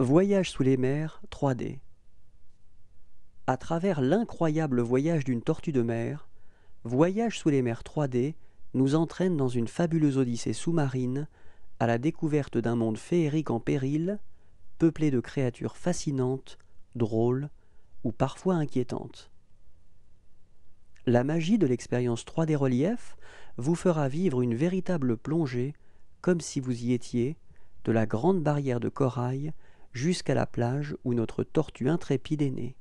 Voyage sous les mers 3D. À travers l'incroyable voyage d'une tortue de mer, Voyage sous les mers 3D nous entraîne dans une fabuleuse odyssée sous-marine à la découverte d'un monde féerique en péril, peuplé de créatures fascinantes, drôles ou parfois inquiétantes. La magie de l'expérience 3D relief vous fera vivre une véritable plongée, comme si vous y étiez, de la grande barrière de corail jusqu'à la plage où notre tortue intrépide est née.